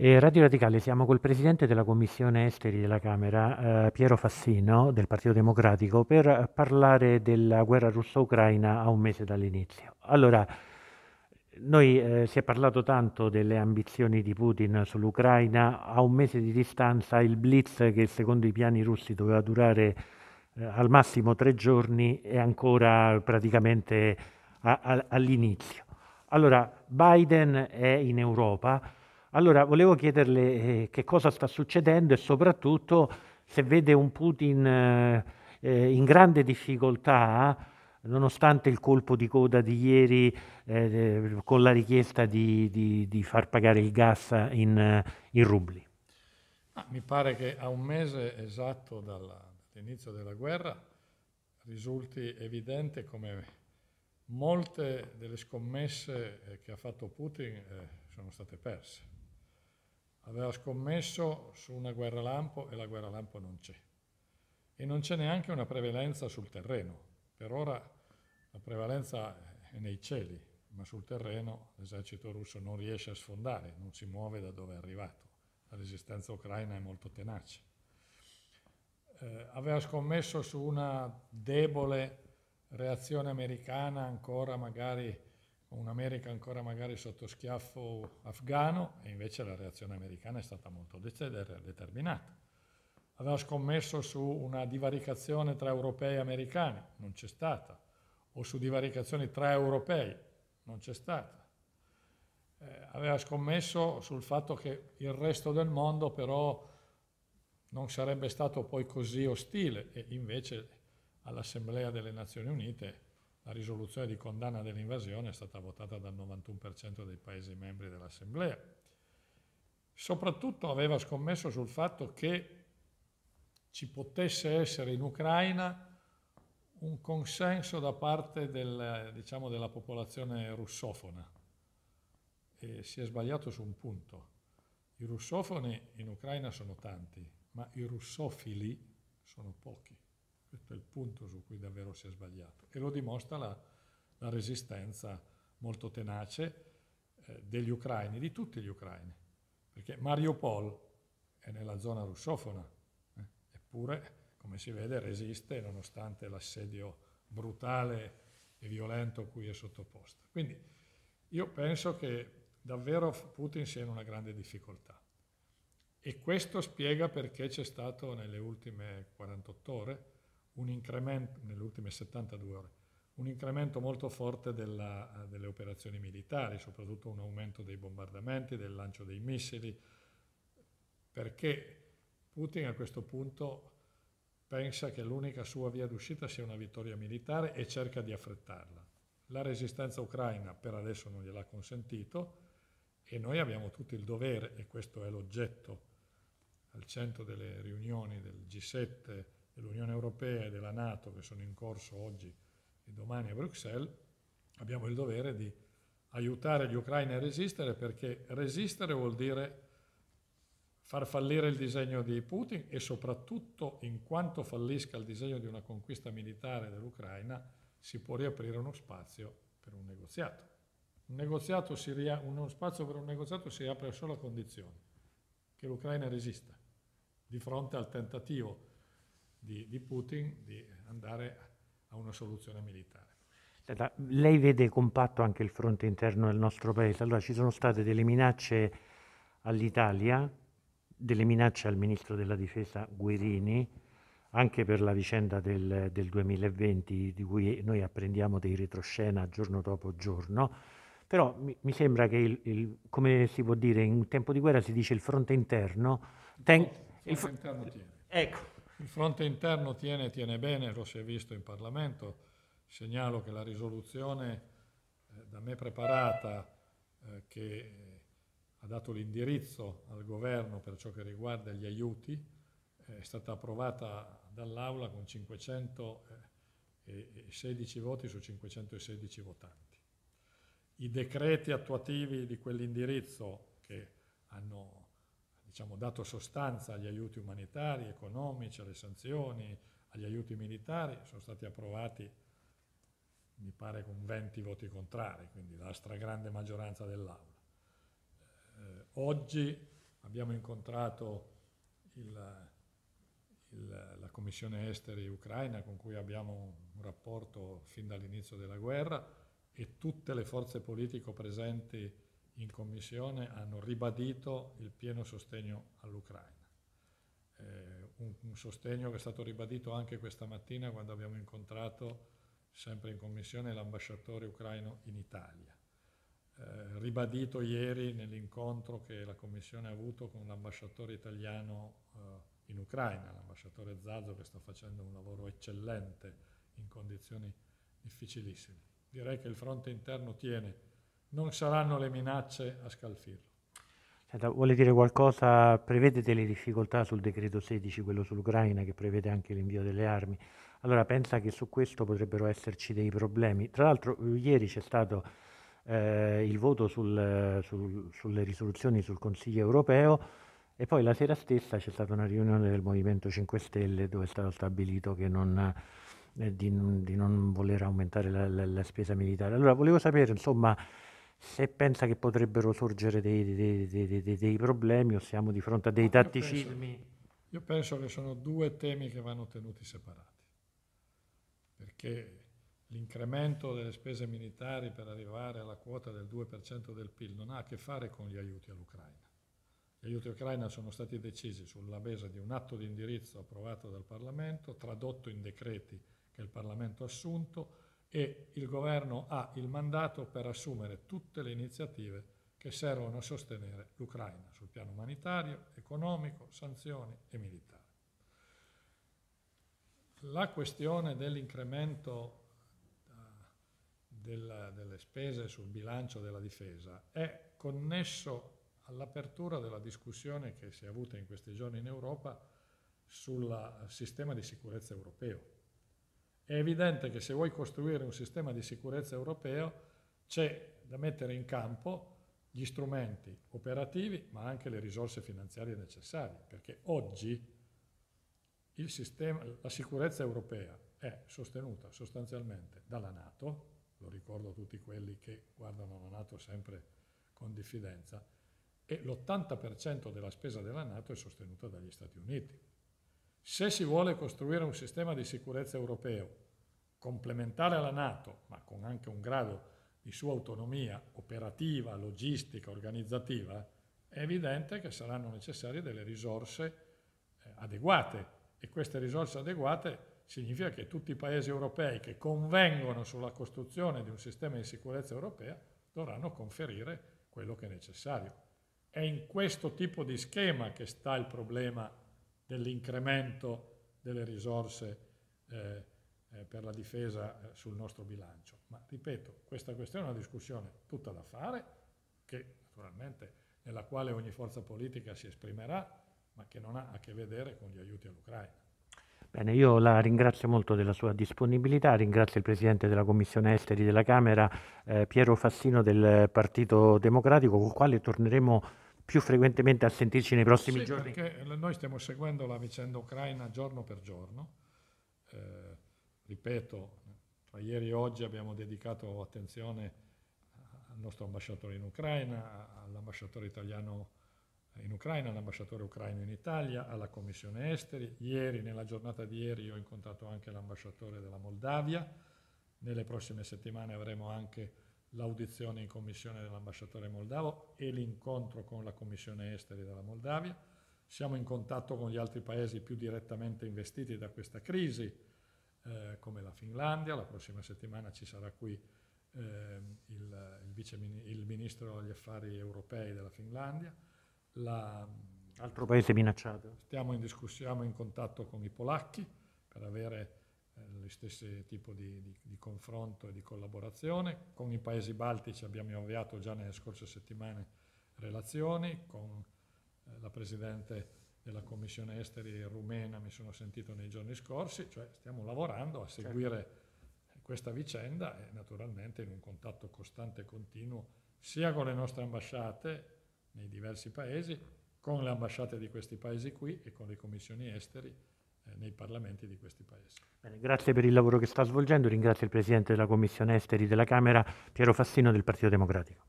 E Radio Radicale, siamo col Presidente della Commissione Esteri della Camera, eh, Piero Fassino, del Partito Democratico, per parlare della guerra russa ucraina a un mese dall'inizio. Allora, noi eh, si è parlato tanto delle ambizioni di Putin sull'Ucraina, a un mese di distanza il blitz che secondo i piani russi doveva durare eh, al massimo tre giorni è ancora praticamente a, a, all'inizio. Allora, Biden è in Europa, allora, volevo chiederle eh, che cosa sta succedendo e soprattutto se vede un Putin eh, eh in grande difficoltà, nonostante il colpo di coda di ieri eh, eh, con la richiesta di, di, di, far pagare il gas in, in rubli. Ah, mi pare che a un mese esatto dall'inizio della guerra risulti evidente come molte delle scommesse che ha fatto Putin sono state perse aveva scommesso su una guerra lampo e la guerra lampo non c'è. E non c'è neanche una prevalenza sul terreno. Per ora la prevalenza è nei cieli, ma sul terreno l'esercito russo non riesce a sfondare, non si muove da dove è arrivato. La resistenza ucraina è molto tenace. Eh, aveva scommesso su una debole reazione americana ancora magari un'America ancora magari sotto schiaffo afghano e invece la reazione americana è stata molto determinata. Aveva scommesso su una divaricazione tra europei e americani, non c'è stata, o su divaricazioni tra europei, non c'è stata. Eh, aveva scommesso sul fatto che il resto del mondo però non sarebbe stato poi così ostile e invece all'Assemblea delle Nazioni Unite la risoluzione di condanna dell'invasione è stata votata dal 91% dei Paesi membri dell'Assemblea. Soprattutto aveva scommesso sul fatto che ci potesse essere in Ucraina un consenso da parte del, diciamo, della popolazione russofona. E si è sbagliato su un punto. I russofoni in Ucraina sono tanti, ma i russofili sono pochi. Questo è il punto su cui davvero si è sbagliato. E lo dimostra la, la resistenza molto tenace eh, degli ucraini, di tutti gli ucraini. Perché Mariupol è nella zona russofona, eh? eppure, come si vede, resiste nonostante l'assedio brutale e violento a cui è sottoposta. Quindi io penso che davvero Putin sia in una grande difficoltà. E questo spiega perché c'è stato nelle ultime 48 ore un incremento, nelle ultime 72 ore, un incremento molto forte della, eh, delle operazioni militari, soprattutto un aumento dei bombardamenti, del lancio dei missili, perché Putin a questo punto pensa che l'unica sua via d'uscita sia una vittoria militare e cerca di affrettarla. La resistenza ucraina per adesso non gliel'ha consentito e noi abbiamo tutto il dovere, e questo è l'oggetto al centro delle riunioni del G7, dell'Unione Europea e della Nato che sono in corso oggi e domani a Bruxelles, abbiamo il dovere di aiutare gli ucraini a resistere perché resistere vuol dire far fallire il disegno di Putin e soprattutto in quanto fallisca il disegno di una conquista militare dell'Ucraina si può riaprire uno spazio per un negoziato. Un negoziato ria- uno spazio per un negoziato si apre a sola condizione, che l'Ucraina resista di fronte al tentativo di, di Putin di andare a una soluzione militare. Lei vede compatto anche il fronte interno del nostro paese. Allora ci sono state delle minacce all'Italia, delle minacce al ministro della difesa Guerini, anche per la vicenda del, del 2020 di cui noi apprendiamo dei retroscena giorno dopo giorno, però mi, mi sembra che, il, il, come si può dire, in tempo di guerra si dice il fronte interno... Ten, il fronte interno tiene. Ecco, il fronte interno tiene, tiene bene, lo si è visto in Parlamento. Segnalo che la risoluzione eh, da me preparata, eh, che eh, ha dato l'indirizzo al governo per ciò che riguarda gli aiuti, eh, è stata approvata dall'Aula con 516 eh, voti su 516 votanti. I decreti attuativi di quell'indirizzo che hanno diciamo, dato sostanza agli aiuti umanitari, economici, alle sanzioni, agli aiuti militari, sono stati approvati, mi pare, con 20 voti contrari, quindi la stragrande maggioranza dell'Aula. Eh, oggi abbiamo incontrato il, il, la Commissione Esteri Ucraina con cui abbiamo un rapporto fin dall'inizio della guerra e tutte le forze politiche presenti in Commissione hanno ribadito il pieno sostegno all'Ucraina. Eh, un, un, sostegno che è stato ribadito anche questa mattina quando abbiamo incontrato, sempre in Commissione, l'ambasciatore ucraino in Italia. Eh, ribadito ieri nell'incontro che la Commissione ha avuto con l'ambasciatore italiano eh, in Ucraina, l'ambasciatore Zazzo che sta facendo un lavoro eccellente in condizioni difficilissime. Direi che il fronte interno tiene non saranno le minacce a scalfirlo. Senta, vuole dire qualcosa, prevede delle difficoltà sul decreto 16, quello sull'Ucraina, che prevede anche l'invio delle armi. Allora pensa che su questo potrebbero esserci dei problemi. Tra l'altro ieri c'è stato eh, il voto sul, sul, sulle risoluzioni sul Consiglio europeo e poi la sera stessa c'è stata una riunione del Movimento 5 Stelle dove è stato stabilito non, eh, di, di, non voler aumentare la, la, la spesa militare. Allora volevo sapere insomma se pensa che potrebbero sorgere dei, dei, dei, dei problemi o siamo di fronte a dei tatticismi. Io, io penso che sono due temi che vanno tenuti separati, perché l'incremento delle spese militari per arrivare alla quota del 2% del PIL non ha a che fare con gli aiuti all'Ucraina. Gli aiuti all'Ucraina sono stati decisi sulla base di un atto di indirizzo approvato dal Parlamento, tradotto in decreti che il Parlamento ha assunto, e il governo ha il mandato per assumere tutte le iniziative che servono a sostenere l'Ucraina sul piano umanitario, economico, sanzioni e militare. La questione dell'incremento eh, della, delle spese sul bilancio della difesa è connesso all'apertura della discussione che si è avuta in questi giorni in Europa sul eh, sistema di sicurezza europeo è evidente che se vuoi costruire un sistema di sicurezza europeo c'è da mettere in campo gli strumenti operativi ma anche le risorse finanziarie necessarie, perché oggi sistema, la sicurezza europea è sostenuta sostanzialmente dalla Nato, lo ricordo a tutti quelli che guardano la Nato sempre con diffidenza, e l'80% della spesa della Nato è sostenuta dagli Stati Uniti. Se si vuole costruire un sistema di sicurezza europeo complementare alla Nato, ma con anche un grado di sua autonomia operativa, logistica, organizzativa, è evidente che saranno necessarie delle risorse eh, adeguate e queste risorse adeguate significa che tutti i paesi europei che convengono sulla costruzione di un sistema di sicurezza europea dovranno conferire quello che è necessario. È in questo tipo di schema che sta il problema dell'incremento delle risorse eh, eh, per la difesa eh, sul nostro bilancio. Ma ripeto, questa questione è una discussione tutta da fare, che naturalmente nella quale ogni forza politica si esprimerà, ma che non ha a che vedere con gli aiuti all'Ucraina. Bene, io la ringrazio molto della sua disponibilità, ringrazio il Presidente della Commissione Esteri della Camera, eh, Piero Fassino del Partito Democratico, con il quale torneremo più frequentemente a sentirci nei prossimi sì, giorni? Perché noi stiamo seguendo la vicenda ucraina giorno per giorno. Eh, ripeto, tra ieri e oggi abbiamo dedicato attenzione al nostro ambasciatore in Ucraina, all'ambasciatore italiano in Ucraina, all'ambasciatore ucraino in Italia, alla Commissione Esteri. Ieri, nella giornata di ieri, ho incontrato anche l'ambasciatore della Moldavia. Nelle prossime settimane avremo anche l'audizione in commissione dell'ambasciatore moldavo e l'incontro con la commissione esteri della Moldavia. Siamo in contatto con gli altri paesi più direttamente investiti da questa crisi, eh, come la Finlandia. La prossima settimana ci sarà qui eh, il, il, vice, il ministro degli affari europei della Finlandia. La, Altro paese minacciato. Stiamo in, in contatto con i polacchi per avere gli stessi tipi di, di, di, confronto e di collaborazione. Con i paesi baltici abbiamo avviato già nelle scorse settimane relazioni, con eh, la Presidente della Commissione Esteri rumena mi sono sentito nei giorni scorsi, cioè stiamo lavorando a certo. seguire certo. questa vicenda e naturalmente in un contatto costante e continuo sia con le nostre ambasciate nei diversi paesi, con le ambasciate di questi paesi qui e con le commissioni esteri eh, nei parlamenti di questi paesi. Bene, grazie per il lavoro che sta svolgendo, ringrazio il Presidente della Commissione Esteri della Camera, Piero Fassino del Partito Democratico.